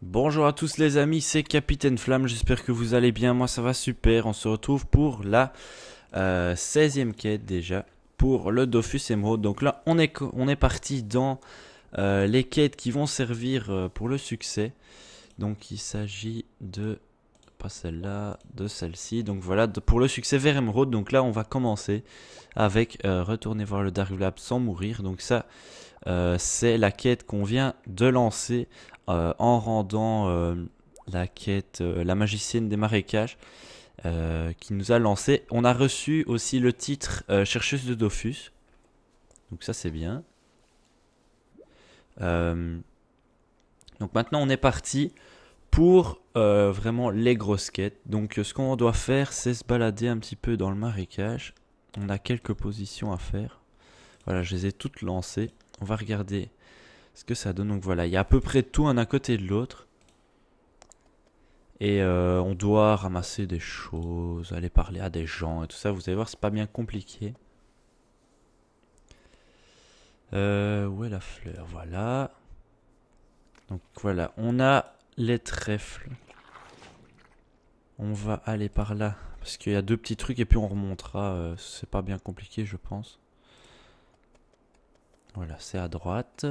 Bonjour à tous les amis, c'est Capitaine Flamme, j'espère que vous allez bien, moi ça va super, on se retrouve pour la 16e euh, quête déjà pour le Dofus Emerald. Donc là on est, on est parti dans euh, les quêtes qui vont servir euh, pour le succès. Donc il s'agit de, pas celle-là, de celle-ci, donc voilà, pour le succès vers Emerald. Donc là on va commencer avec retourner voir le Dark Lab sans mourir, donc ça... Euh, c'est la quête qu'on vient de lancer euh, en rendant euh, la quête La magicienne des marécages qui nous a lancé. On a reçu aussi le titre Chercheuse de Dofus. Donc ça c'est bien. donc maintenant on est parti pour vraiment les grosses quêtes. Donc ce qu'on doit faire c'est se balader un petit peu dans le marécage. On a quelques positions à faire. Voilà, je les ai toutes lancées. On va regarder ce que ça donne. Donc voilà, il y a à peu près tout un à côté de l'autre. Et euh, on doit ramasser des choses, aller parler à des gens et tout ça. Vous allez voir, c'est pas bien compliqué. Euh, où est la fleur Voilà. Donc voilà, on a les trèfles. On va aller par là. Parce qu'il y a deux petits trucs et puis on remontera. Euh, c'est pas bien compliqué, je pense. Voilà, c'est à droite.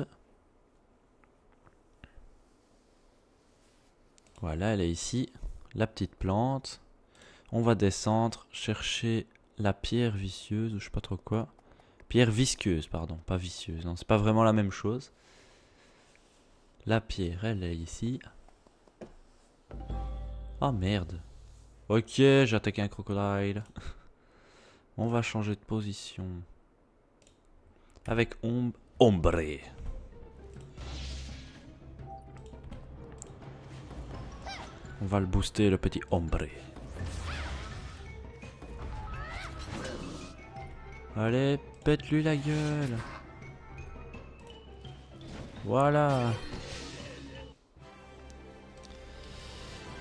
Voilà, elle est ici, la petite plante. On va descendre, chercher la pierre vicieuse, ou je sais pas trop quoi. Pierre visqueuse, pardon, pas vicieuse. Non, c'est pas vraiment la même chose. La pierre, elle est ici. Oh merde. Ok, j'attaque un crocodile. On va changer de position avec ombre. On va le booster, le petit ombre. Allez, pète-lui la gueule. Voilà.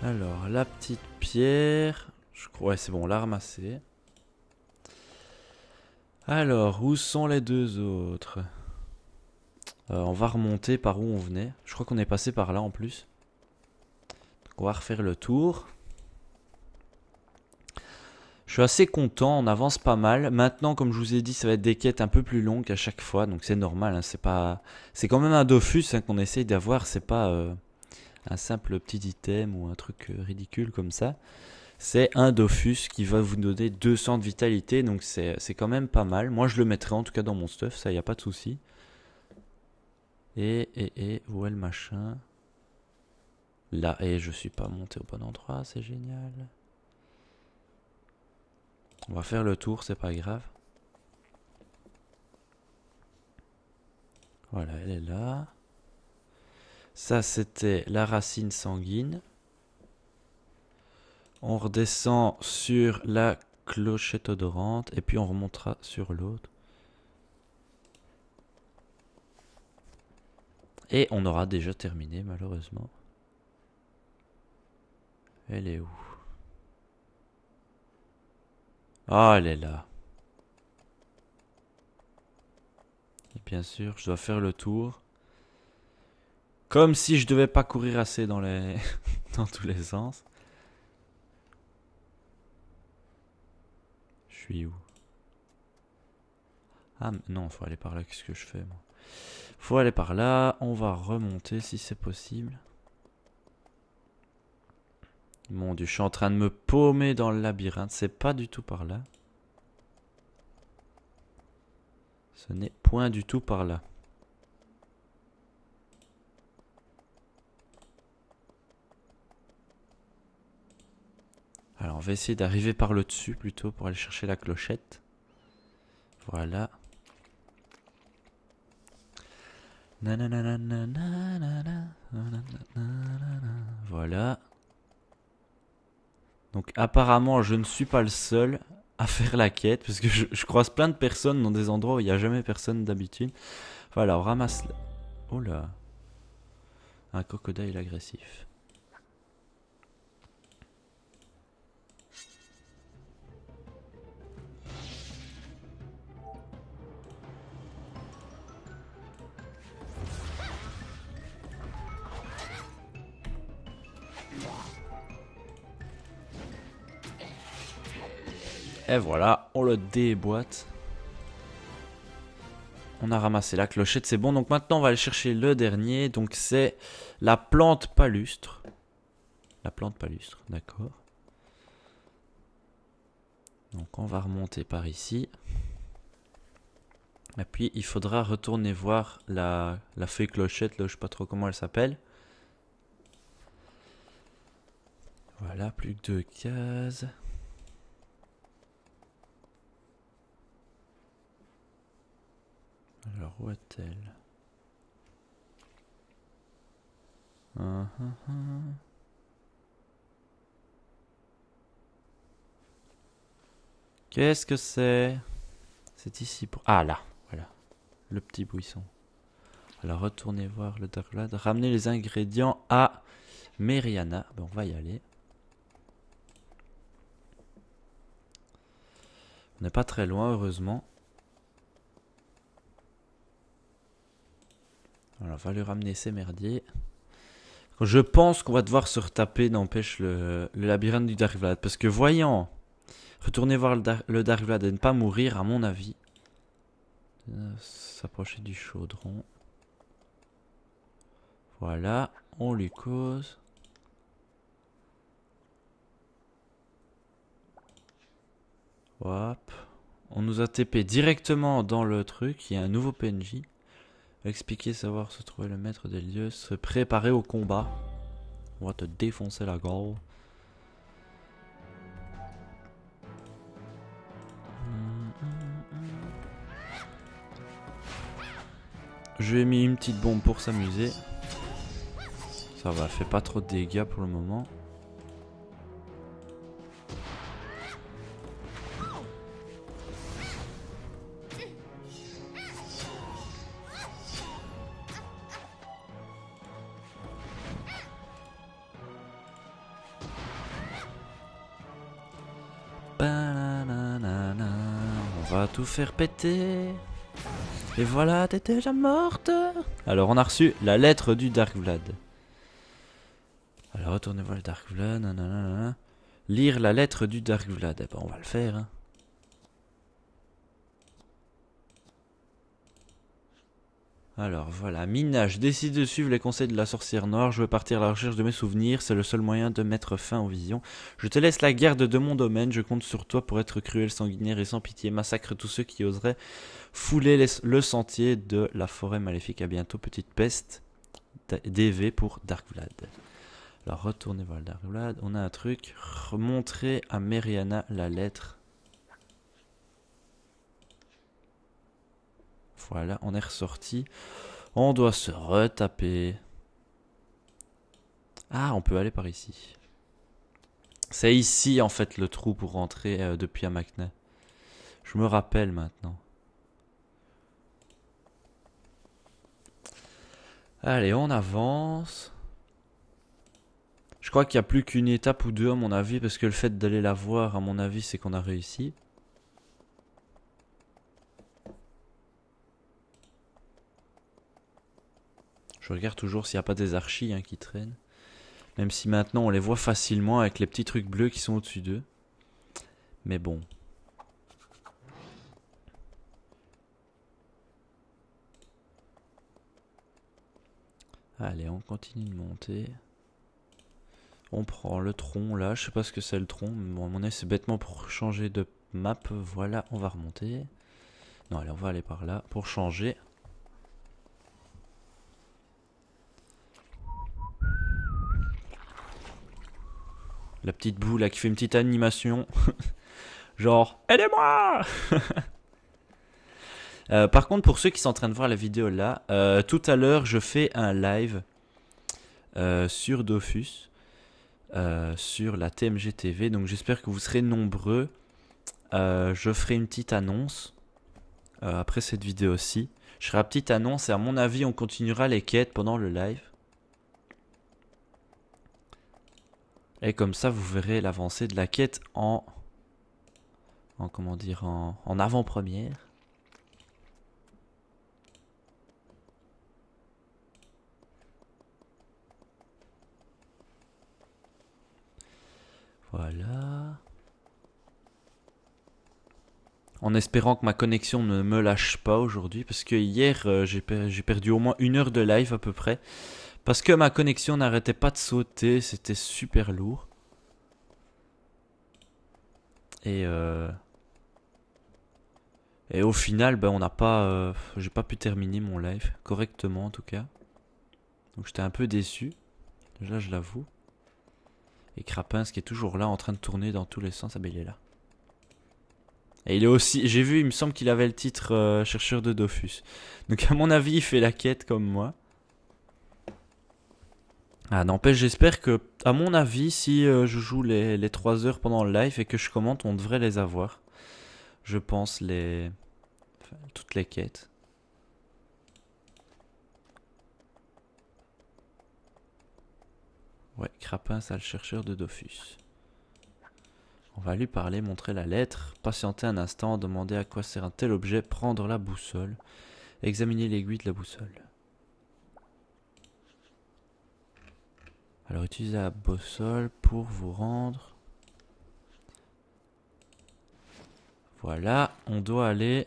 Alors, la petite pierre. Je crois, que c'est bon, on l'a ramassée. Alors, où sont les deux autres euh, On va remonter par où on venait. Je crois qu'on est passé par là en plus. on va refaire le tour. Je suis assez content, on avance pas mal. Maintenant, comme je vous ai dit, ça va être des quêtes un peu plus longues à chaque fois, donc c'est normal. Hein. c'est pas, c'est quand même un Dofus hein, qu'on essaye d'avoir. C'est pas euh, un simple petit item ou un truc euh, ridicule comme ça c'est un Dofus qui va vous donner 200 de vitalité, donc c'est quand même pas mal. Moi, je le mettrai en tout cas dans mon stuff, ça, y a pas de souci. Et, et, et, où est le machin Là, et je suis pas monté au bon endroit, c'est génial. On va faire le tour, c'est pas grave. Voilà, elle est là. Ça, c'était la racine sanguine. On redescend sur la clochette odorante et puis on remontera sur l'autre. Et on aura déjà terminé malheureusement. Elle est où Ah, elle est là. Et bien sûr, je dois faire le tour. Comme si je devais pas courir assez dans les dans tous les sens. où Ah non, faut aller par là, qu'est-ce que je fais moi Faut aller par là, on va remonter si c'est possible. Mon dieu, je suis en train de me paumer dans le labyrinthe, c'est pas du tout par là. Ce n'est point du tout par là. on va essayer d'arriver par le dessus plutôt pour aller chercher la clochette. Voilà. Voilà. Donc apparemment, je ne suis pas le seul à faire la quête, parce que je, croise plein de personnes dans des endroits où il n'y a jamais personne d'habitude. Voilà, on ramasse... Oh là Un crocodile agressif. Et voilà, on le déboîte. On a ramassé la clochette, c'est bon. Donc maintenant, on va aller chercher le dernier. Donc c'est la plante palustre. La plante palustre, d'accord. Donc on va remonter par ici. Et puis il faudra retourner voir la, feuille clochette, là, je sais pas trop comment elle s'appelle. Voilà, plus que deux cases. Alors, où est-elle uh-huh. Qu'est-ce que c'est C'est ici pour... Ah là, voilà. Le petit buisson. Alors, retournez voir le Dark Lad. Ramenez les ingrédients à Meriana. Bon, on va y aller. On n'est pas très loin, heureusement. va lui ramener ses merdiers. Je pense qu'on va devoir se retaper, n'empêche, le, labyrinthe du vlad Parce que voyant, retourner voir le, dark vlad et ne pas mourir, à mon avis. Euh, s'approcher du chaudron. Voilà, on lui cause. Hop. On nous a TP directement dans le truc, il y a un nouveau PNJ. Expliquer, savoir se trouver le maître des lieux, se préparer au combat. On va te défoncer la gorge. Je lui ai mis une petite bombe pour s'amuser. Ça va, fait pas trop de dégâts pour le moment. va tout faire péter. Et voilà, t'es déjà morte. Alors, on a reçu la lettre du Dark Vlad. Alors, retournez voir le Dark Vlad. Lire la lettre du Dark Vlad. Eh ben, on va le faire. Hein. Alors voilà, je décide de suivre les conseils de la sorcière noire, je veux partir à la recherche de mes souvenirs, c'est le seul moyen de mettre fin aux visions. Je te laisse la garde de mon domaine, je compte sur toi pour être cruel, sanguinaire et sans pitié, massacre tous ceux qui oseraient fouler le sentier de la forêt maléfique. À bientôt, petite peste, DV pour Dark Vlad. Alors retournez voir Dark Vlad, on a un truc, montrer à Meriana la lettre Voilà, on est ressorti. On doit se retaper. Ah, on peut aller par ici. C'est ici en fait le trou pour rentrer depuis depuis Amakna. Je me rappelle maintenant. Allez, on avance. Je crois qu'il n'y a plus qu'une étape ou deux à mon avis, parce que le fait d'aller la voir, à mon avis, c'est qu'on a réussi. Je regarde toujours s'il n'y a pas des archis hein, qui traînent. Même si maintenant on les voit facilement avec les petits trucs bleus qui sont au-dessus d'eux. Mais bon. Allez, on continue de monter. On prend le tronc là, je sais pas ce que c'est le tronc, mais bon, mon c'est bêtement pour changer de map. Voilà, on va remonter. Non, allez, on va aller par là pour changer. La petite boule là qui fait une petite animation. Genre, aidez-moi euh, Par contre, pour ceux qui sont en train de voir la vidéo là, euh, tout à l'heure, je fais un live euh, sur Dofus, sur la TMG TV. Donc j'espère que vous serez nombreux. je ferai une petite annonce après cette vidéo aussi. Je ferai une petite annonce et à mon avis, on continuera les quêtes pendant le live. Et comme ça, vous verrez l'avancée de la quête en, en comment dire, en, en avant-première. Voilà. En espérant que ma connexion ne me lâche pas aujourd'hui, parce que hier euh, j'ai perdu au moins une heure de live à peu près. Parce que ma connexion n'arrêtait pas de sauter, c'était super lourd. Et, euh, Et au final, ben, on n'a pas, euh, j'ai pas pu terminer mon live correctement en tout cas. Donc j'étais un peu déçu, déjà je l'avoue. Et Crapin, qui est toujours là en train de tourner dans tous les sens, ah ben, il est là. Et il est aussi, j'ai vu, il me semble qu'il avait le titre euh, chercheur de Dofus. Donc à mon avis, il fait la quête comme moi. Ah, n'empêche, j'espère que, à mon avis, si euh, je joue les, les 3 heures pendant le live et que je commente, on devrait les avoir. Je pense les. toutes les quêtes. Ouais, Crapin, sale chercheur de Dofus. On va lui parler, montrer la lettre, patienter un instant, demander à quoi sert un tel objet, prendre la boussole, examiner l'aiguille de la boussole. Alors utilisez la boussole pour vous rendre. Voilà, on doit aller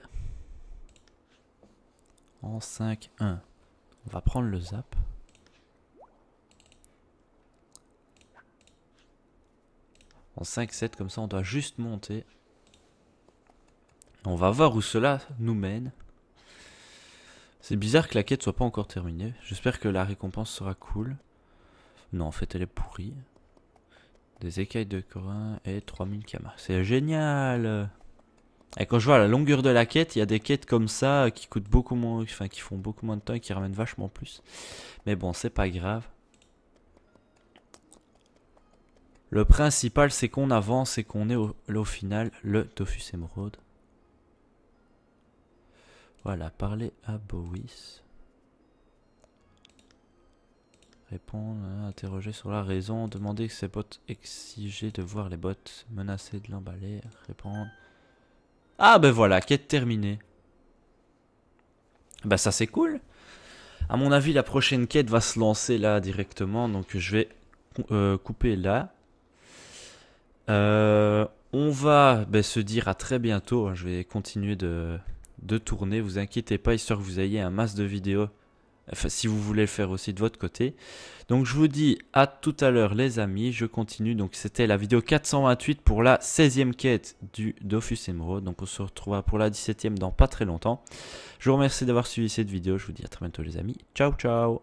en 5-1. On va prendre le zap. En 5-7, comme ça on doit juste monter. On va voir où cela nous mène. C'est bizarre que la quête soit pas encore terminée. J'espère que la récompense sera cool. Non, en fait, elle est pourrie. Des écailles de corin et 3000 kamas. C'est génial Et quand je vois la longueur de la quête, il y a des quêtes comme ça qui coûtent beaucoup moins... Enfin, qui font beaucoup moins de temps et qui ramènent vachement plus. Mais bon, c'est pas grave. Le principal, c'est qu'on avance et qu'on est au, final le Dofus Émeraude. Voilà, parler à Bois. Répondre, hein, interroger sur la raison, demander que ses bottes, exiger de voir les bottes, menacer de l'emballer, répondre. Ah ben voilà, quête terminée. Bah ben ça c'est cool. À mon avis, la prochaine quête va se lancer là directement, donc je vais euh, couper là. Euh, on va ben, se dire à très bientôt. Hein. Je vais continuer de, de tourner. Vous inquiétez pas, histoire que vous ayez un masse de vidéos enfin, si vous voulez le faire aussi de votre côté. Donc je vous dis à tout à l'heure les amis, je continue. Donc c'était la vidéo 428 pour la 16e quête du Dofus Emerald. Donc on se retrouvera pour la 17e dans pas très longtemps. Je vous remercie d'avoir suivi cette vidéo, je vous dis à très bientôt les amis. Ciao ciao